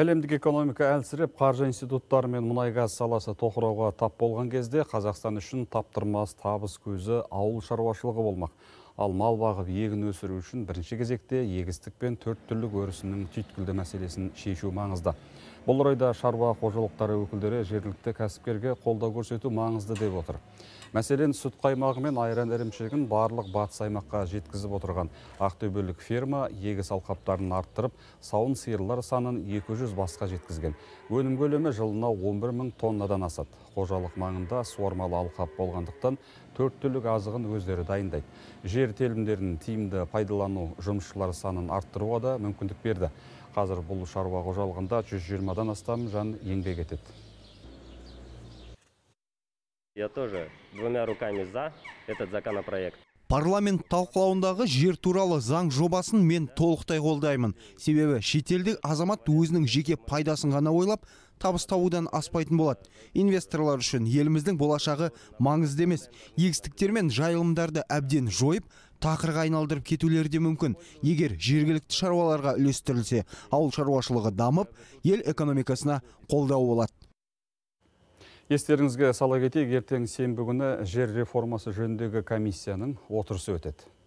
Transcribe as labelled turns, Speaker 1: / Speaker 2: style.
Speaker 1: әлемдік экономика әлсіреп қаржы институттары мен мұнай газ саласы тоқырауға тап болған кезде қазақстан үшін таптырмас табыс көзі ауыл шаруашылығы болмақ ал мал бағып егін өсіру үшін бірінші кезекте егістік пен төрт түрлік өрісінің түйткілді мәселесін шешу маңызды бұл орайда шаруа қожалықтары өкілдері жергілікті кәсіпкерге қолдау көрсету маңызды деп отыр мәселен сүт қаймағы мен айран ірімшігін барлық батыс аймаққа жеткізіп отырған ақтөбелік ферма егіс алқаптарын арттырып сауын сиырлар санын 200 басқа жеткізген өнім көлемі жылына 11 мың тоннадан асады қожалық маңында суармалы алқап болғандықтан төрт түлік азығын өздері дайындайды жер телімдерін тиімді пайдалану жұмысшылар санын арттыруға да мүмкіндік берді қазір бұл шаруа қожалығында 120-дан астам жан еңбек етеді
Speaker 2: я тоже двумя руками за этот законопроект
Speaker 3: парламент талқылауындағы жер туралы заң жобасын мен толықтай қолдаймын себебі шетелдік азамат өзінің жеке пайдасын ғана ойлап табыс табудан аспайтын болады инвесторлар үшін еліміздің болашағы маңызды емес егістіктер мен жайылымдарды әбден жойып тақырға айналдырып кетулері де мүмкін егер жергілікті шаруаларға үлестірілсе ауыл шаруашылығы дамып ел экономикасына қолдау болады
Speaker 1: естеріңізге сала кетейік ертең сенбі күні жер реформасы жөніндегі комиссияның отырысы өтеді